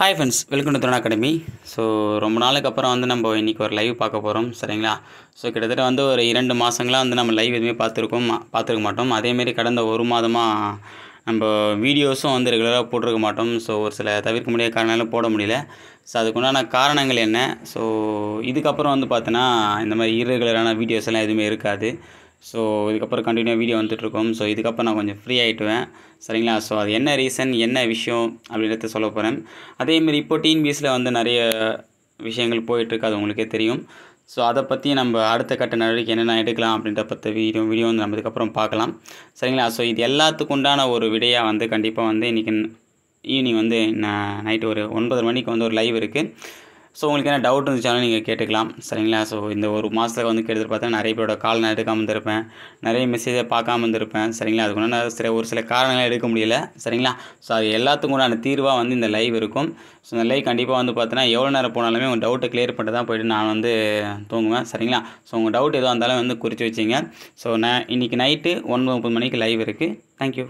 hi friends welcome to Thiruna academy so ரொம்ப நாளுக்கு அப்புறம் வந்து நம்ம இன்றைக்கி ஒரு லைவ் பார்க்க போகிறோம் சரிங்களா ஸோ கிட்டத்தட்ட வந்து ஒரு இரண்டு மாதங்களாக வந்து நம்ம லைவ் எதுவுமே பார்த்துருக்கோம் பார்த்துருக்க மாட்டோம் அதேமாரி கடந்த ஒரு மாதமாக நம்ம வீடியோஸும் வந்து ரெகுலராக போட்டிருக்க மாட்டோம் ஸோ ஒரு சில தவிர்க்க முடியாத காரணங்களும் போட முடியல ஸோ அதுக்குண்டான காரணங்கள் என்ன ஸோ இதுக்கப்புறம் வந்து பார்த்தோன்னா இந்த மாதிரி இரகுலரான வீடியோஸ் எல்லாம் எதுவுமே இருக்காது ஸோ இதுக்கப்புறம் கண்டினியூ வீடியோ வந்துட்டுருக்கோம் ஸோ இதுக்கப்புறம் நான் கொஞ்சம் ஃப்ரீ ஆகிட்டுவேன் சரிங்களா ஸோ அது என்ன ரீசன் என்ன விஷயம் அப்படின்றத சொல்ல போகிறேன் அதேமாரி இப்போ பீஸில் வந்து நிறைய விஷயங்கள் போயிட்டுருக்கு அது உங்களுக்கே தெரியும் ஸோ அதை பற்றி நம்ம அடுத்த கட்ட நடவடிக்கை என்னென்ன எடுக்கலாம் அப்படின்ற பற்றி வீடியோ வீடியோ வந்து நம்ம இதுக்கப்புறம் பார்க்கலாம் சரிங்களா ஸோ இது எல்லாத்துக்கு உண்டான ஒரு விடையாக வந்து கண்டிப்பாக வந்து இன்றைக்கி ஈவினிங் வந்து நான் நைட்டு ஒரு ஒன்பது மணிக்கு வந்து ஒரு லைவ் இருக்குது ஸோ உங்களுக்கு என்ன டவுட் இருந்துச்சாலும் நீங்கள் கேட்டுக்கலாம் சரிங்களா ஸோ இந்த ஒரு மாதத்துக்கு வந்து கேட்டு பார்த்தா நிறைய பேரோட கால் நான் எடுக்காமல் இருந்திருப்பேன் நிறைய மெசேஜை பார்க்காம இருந்திருப்பேன் சரிங்களா அதுக்கு நான் சில ஒரு சில காரணங்களாக எடுக்க முடியல சரிங்களா ஸோ அது எல்லாத்துக்கும் கூட அந்த தீர்வாக வந்து இந்த லைவ் இருக்கும் ஸோ இந்த லைவ் கண்டிப்பாக வந்து பார்த்தீங்கன்னா எவ்வளோ நேரம் போனாலுமே உங்கள் டவுட்டை கிளியர் பண்ணி தான் போய்ட்டு நான் வந்து தூங்குவேன் சரிங்களா ஸோ உங்கள் டவுட் எதுவாக இருந்தாலும் வந்து குறித்து வச்சிங்க ஸோ நான் இன்றைக்கி நைட்டு ஒன்பது முப்பது மணிக்கு லைவ் இருக்குது தேங்க்யூ